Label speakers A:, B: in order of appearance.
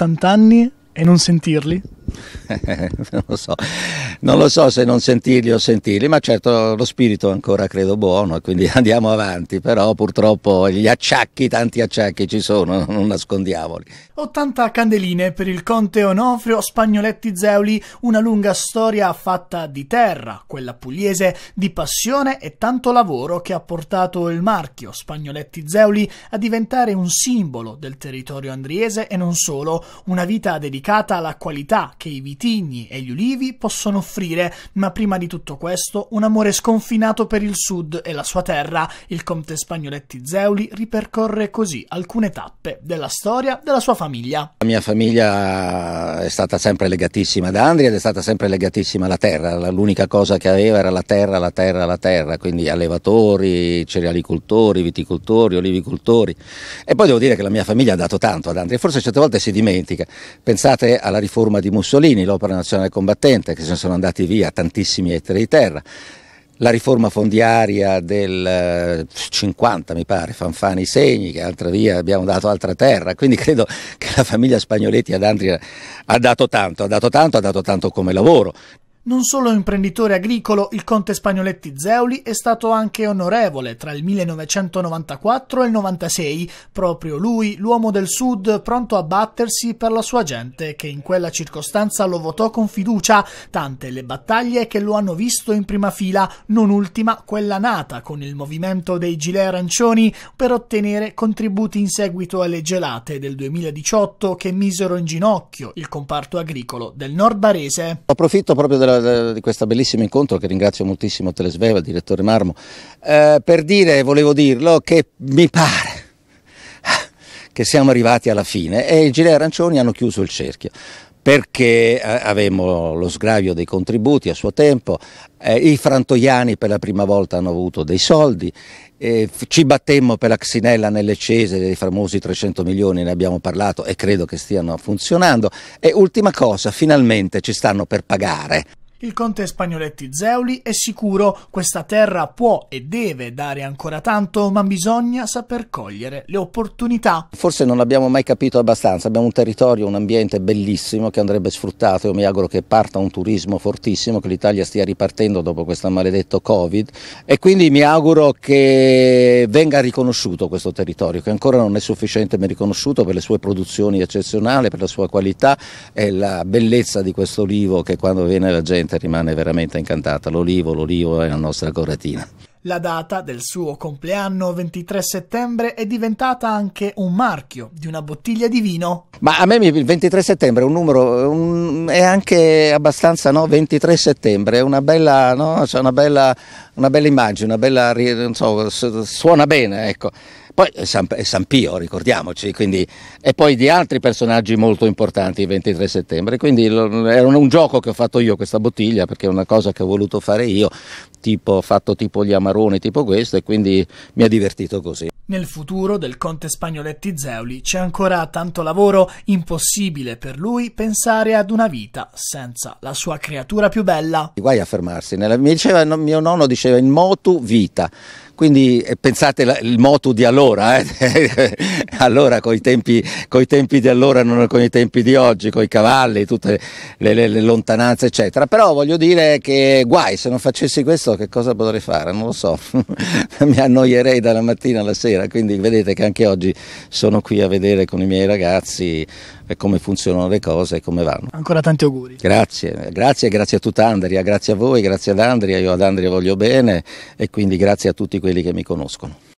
A: 70 anni e non sentirli? non,
B: lo so. non lo so se non sentirli o sentirli, ma certo lo spirito ancora credo buono e quindi andiamo avanti, però purtroppo gli acciacchi, tanti acciacchi ci sono, non nascondiamoli.
A: 80 candeline per il conte Onofrio Spagnoletti Zeuli, una lunga storia fatta di terra, quella pugliese, di passione e tanto lavoro che ha portato il marchio Spagnoletti Zeuli a diventare un simbolo del territorio andriese e non solo, una vita dedicata alla qualità che i vitigni e gli ulivi possono offrire, ma prima di tutto questo un amore sconfinato per il sud e la sua terra. Il conte Spagnoletti Zeuli ripercorre così alcune tappe della storia della sua famiglia.
B: La mia famiglia è stata sempre legatissima ad Andria ed è stata sempre legatissima alla terra, l'unica cosa che aveva era la terra, la terra, la terra, quindi allevatori, cerealicoltori, viticoltori, olivicoltori e poi devo dire che la mia famiglia ha dato tanto ad Andria, forse certe volte si dimentica. Pensate alla riforma di Mussolini Mussolini, l'opera nazionale combattente, che se ne sono andati via tantissimi ettari di terra, la riforma fondiaria del 50 eh, mi pare, Fanfani Segni, che altra via abbiamo dato altra terra, quindi credo che la famiglia Spagnoletti ad Andria ha dato tanto, ha dato tanto, ha dato tanto come lavoro.
A: Non solo imprenditore agricolo, il conte Spagnoletti Zeuli è stato anche onorevole tra il 1994 e il 96, proprio lui, l'uomo del Sud, pronto a battersi per la sua gente, che in quella circostanza lo votò con fiducia, tante le battaglie che lo hanno visto in prima fila, non ultima quella nata con il movimento dei gilet arancioni per ottenere contributi in seguito alle gelate del 2018 che misero in ginocchio il comparto agricolo del nord barese.
B: Approfitto proprio della di questo bellissimo incontro che ringrazio moltissimo Telesveva, il direttore Marmo, eh, per dire, volevo dirlo, che mi pare che siamo arrivati alla fine e i Gilet Arancioni hanno chiuso il cerchio perché eh, avevamo lo sgravio dei contributi a suo tempo, eh, i frantoiani per la prima volta hanno avuto dei soldi, eh, ci battemmo per la Xinella nelle Cese dei famosi 300 milioni, ne abbiamo parlato e credo che stiano funzionando e ultima cosa, finalmente ci stanno per pagare.
A: Il conte Spagnoletti Zeuli è sicuro questa terra può e deve dare ancora tanto, ma bisogna saper cogliere le opportunità.
B: Forse non abbiamo mai capito abbastanza, abbiamo un territorio, un ambiente bellissimo che andrebbe sfruttato, io mi auguro che parta un turismo fortissimo, che l'Italia stia ripartendo dopo questo maledetto Covid e quindi mi auguro che venga riconosciuto questo territorio, che ancora non è sufficientemente riconosciuto per le sue produzioni eccezionali, per la sua qualità e la bellezza di questo olivo che quando viene la gente gente rimane veramente incantata. L'olivo, l'olivo è la nostra coratina.
A: La data del suo compleanno 23 settembre è diventata anche un marchio di una bottiglia di vino.
B: Ma a me il 23 settembre è un numero, un, è anche abbastanza, no? 23 settembre, è una bella, no? Cioè una bella, una bella immagine, una bella, so, suona bene, ecco. Poi è eh, San, eh, San Pio, ricordiamoci, quindi, e poi di altri personaggi molto importanti il 23 settembre. Quindi era un gioco che ho fatto io questa bottiglia perché è una cosa che ho voluto fare io, tipo, fatto tipo gli amaroni, tipo questo, e quindi mi ha divertito così.
A: Nel futuro del conte Spagnoletti Zeuli c'è ancora tanto lavoro, impossibile per lui pensare ad una vita senza la sua creatura più bella.
B: Guai a fermarsi, mi diceva, mio nonno diceva in motu vita, quindi eh, pensate la, il moto di allora, eh? allora con i tempi, tempi, di allora, non con i tempi di oggi, con i cavalli, tutte le, le, le, lontananze eccetera. Però voglio dire che guai, se non facessi questo che cosa potrei fare? Non lo so, mi annoierei dalla mattina alla sera, quindi vedete che anche oggi sono qui a vedere con i miei ragazzi e come funzionano le cose e come vanno.
A: Ancora tanti auguri.
B: Grazie, grazie, grazie a tutta Andria, grazie a voi, grazie ad Andria, io ad Andria voglio bene e quindi grazie a tutti quelli che mi conoscono.